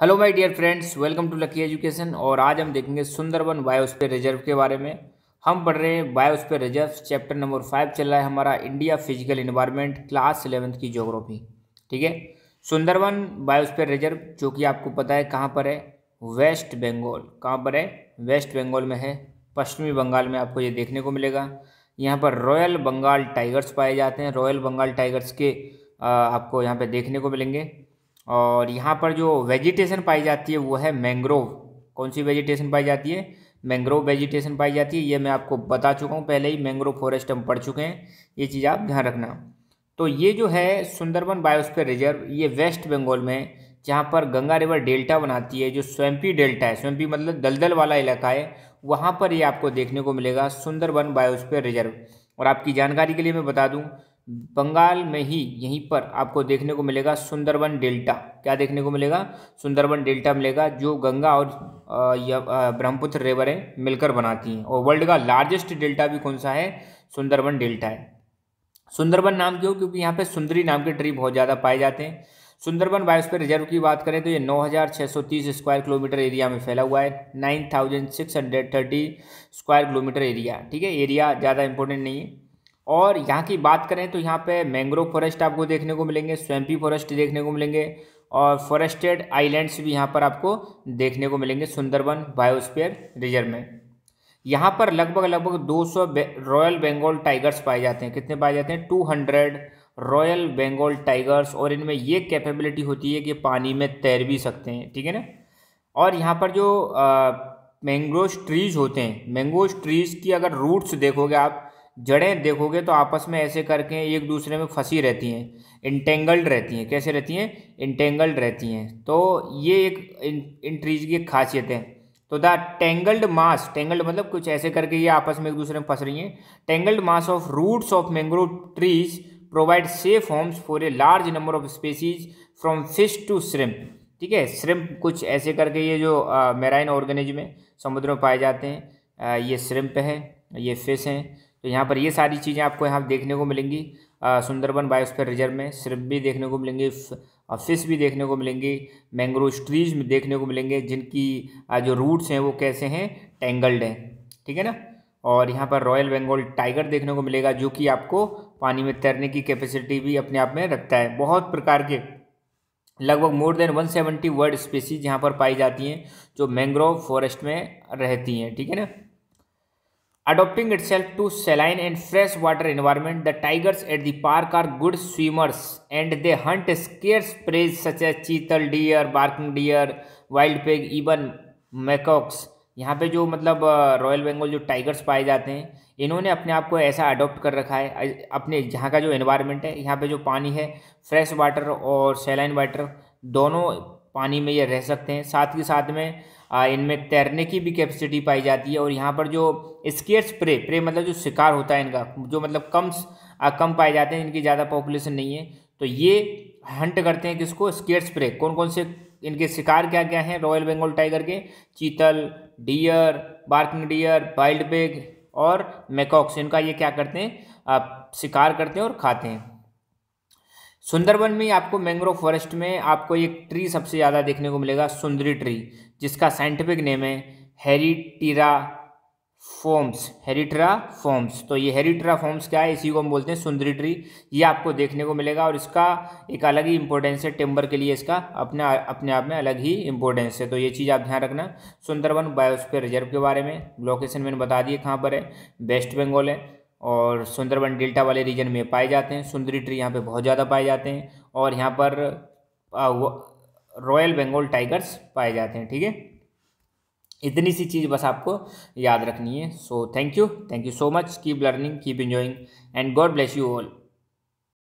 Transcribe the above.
hello my dear friends welcome to lucky education और आज हम देखेंगे सुंदरबन बायोस्पेयर रिजर्व के बारे में हम पढ़ रहे हैं biosphere reserve chapter number five चल रहा है हमारा India physical environment class eleventh की जोग्राफी ठीक है सुंदरबन बायोस्पेयर रिजर्व जो कि आपको पता है कहाँ पर है वेस्ट बंगाल कहाँ पर है वेस्ट बंगाल में है पश्चिमी बंगाल में आपको ये देखने को मिलेगा यहाँ पर रॉयल बंगाल टाइगर्स पाए जाते हैं रॉयल बंगाल टाइगर्स के आपको यहाँ पर देखने को मिलेंगे और यहाँ पर जो वेजिटेशन पाई जाती है वो है मैंग्रोव कौन सी वेजिटेशन पाई जाती है मैंग्रोव वेजिटेशन पाई जाती है ये मैं आपको बता चुका हूँ पहले ही मैंग्रोव फॉरेस्ट हम पढ़ चुके हैं ये चीज़ आप ध्यान रखना तो ये जो है सुंदरबन बायोस्फीयर रिजर्व ये वेस्ट बंगाल में जहाँ पर गंगा रिवर डेल्टा बनाती है जो स्वैम्पी डेल्टा है स्वैम्पी मतलब दलदल वाला इलाका है वहाँ पर ये आपको देखने को मिलेगा सुंदरबन बायोस्फीयर रिजर्व और आपकी जानकारी के लिए मैं बता दूँ बंगाल में ही यहीं पर आपको देखने को मिलेगा सुंदरबन डेल्टा क्या देखने को मिलेगा सुंदरबन डेल्टा मिलेगा जो गंगा और ब्रह्मपुत्र रिवरें मिलकर बनाती हैं और वर्ल्ड का लार्जेस्ट डेल्टा भी कौन सा है सुंदरबन डेल्टा है सुंदरबन नाम क्यों क्योंकि यहाँ पे सुंदरी नाम के ट्री बहुत ज़्यादा पाए जाते हैं सुंदरबन बायोस्फीयर रिजर्व की बात करें तो ये 9,630 स्क्वायर किलोमीटर एरिया में फैला हुआ है 9,630 स्क्वायर किलोमीटर एरिया ठीक है एरिया ज़्यादा इंपॉर्टेंट नहीं है और यहाँ की बात करें तो यहाँ पे मैंग्रोव फॉरेस्ट आपको देखने को मिलेंगे स्वैम्पी फॉरेस्ट देखने को मिलेंगे और फॉरेस्टेड आइलैंड्स भी यहाँ पर आपको देखने को मिलेंगे सुंदरबन बायोस्फीयर रिजर्व में यहाँ पर लगभग लगभग 200 बे, रॉयल बेंगोल टाइगर्स पाए जाते हैं कितने पाए जाते हैं 200 रॉयल बेंगोल टाइगर्स और इनमें ये कैपेबिलिटी होती है कि पानी में तैर भी सकते हैं ठीक है ना और यहाँ पर जो मैंग्रोव ट्रीज होते हैं मैंग्रोव ट्रीज की अगर रूट्स देखोगे आप जड़ें देखोगे तो आपस में ऐसे करके एक दूसरे में फंसी रहती हैं इंटेंगल्ड रहती हैं कैसे रहती हैं इंटेंगल्ड रहती हैं तो ये एक इन ट्रीज की एक खासियत है तो द टेंगल्ड मास टेंगल्ड मतलब कुछ ऐसे करके ये आपस में एक दूसरे में फंस रही हैं tangled mass of roots of mangrove trees provide safe homes for a large number of species from fish to shrimp ठीक है श्रिम्प कुछ ऐसे करके ये जो मेराइन ऑर्गेनिज्म है समुद्र में पाए जाते हैं आ, ये श्रिम्प है ये फिश हैं तो यहाँ पर ये सारी चीज़ें आपको यहाँ देखने को मिलेंगी सुंदरबन बायोस्फीयर रिजर्व में सिर्फ भी देखने को मिलेंगी फिश भी देखने को मिलेंगी मैंग्रोव ट्रीज देखने को मिलेंगे जिनकी जो रूट्स हैं वो कैसे हैं टेंगल्ड हैं ठीक है ना और यहाँ पर रॉयल बंगाल टाइगर देखने को मिलेगा जो कि आपको पानी में तैरने की कैपेसिटी भी अपने आप में रखता है बहुत प्रकार के लगभग मोर देन 170 वर्ड स्पीसीज यहाँ पर पाई जाती हैं जो मैंग्रोव फॉरेस्ट में रहती हैं ठीक है ना adopting itself to saline and water environment the tigers at the park are good swimmers and they hunt scarce prey such as chital deer barking deer wild pig even macaques यहाँ पे जो मतलब रॉयल बेंगल जो टाइगर्स पाए जाते हैं इन्होंने अपने आप को ऐसा अडोप्ट कर रखा है अपने यहाँ का जो एनवायरमेंट है यहाँ पे जो पानी है फ्रेश वाटर और सेलाइन वाटर दोनों पानी में ये रह सकते हैं साथ ही साथ में इनमें तैरने की भी कैपेसिटी पाई जाती है और यहाँ पर जो स्केट स्प्रे प्रे मतलब जो शिकार होता है इनका जो मतलब कम कम पाए जाते हैं इनकी ज़्यादा पॉपुलेशन नहीं है तो ये हंट करते हैं किसको स्केट स्प्रे कौन कौन से इनके शिकार क्या क्या हैं रॉयल बंगाल टाइगर के chital deer barking deer wild pig और मेकॉक्स इनका ये क्या करते हैं शिकार करते हैं और खाते हैं सुंदरबन में आपको मैंग्रोव फॉरेस्ट में आपको एक ट्री सबसे ज़्यादा देखने को मिलेगा सुंदरी ट्री जिसका साइंटिफिक नेम है हेरीटीरा फॉर्म्स हेरिट्रा फॉर्म्स तो ये हेरिट्रा फॉर्म्स क्या है इसी को हम बोलते हैं सुंदरी ट्री ये आपको देखने को मिलेगा और इसका एक अलग ही इंपॉर्टेंस है टेम्बर के लिए इसका अपने अपने आप में अलग ही इंपॉर्टेंस है तो ये चीज़ आप ध्यान रखना सुंदरबन बायोस्फीयर रिजर्व के बारे में लोकेशन मैंने बता दिए कहाँ पर है वेस्ट बंगाल है और सुंदरबन डेल्टा वाले रीजन में पाए जाते हैं सुंदरी ट्री यहाँ पे बहुत ज़्यादा पाए जाते हैं और यहाँ पर रॉयल बंगाल टाइगर्स पाए जाते हैं ठीक है इतनी सी चीज़ बस आपको याद रखनी है so thank you thank you so much keep learning keep enjoying and God bless you all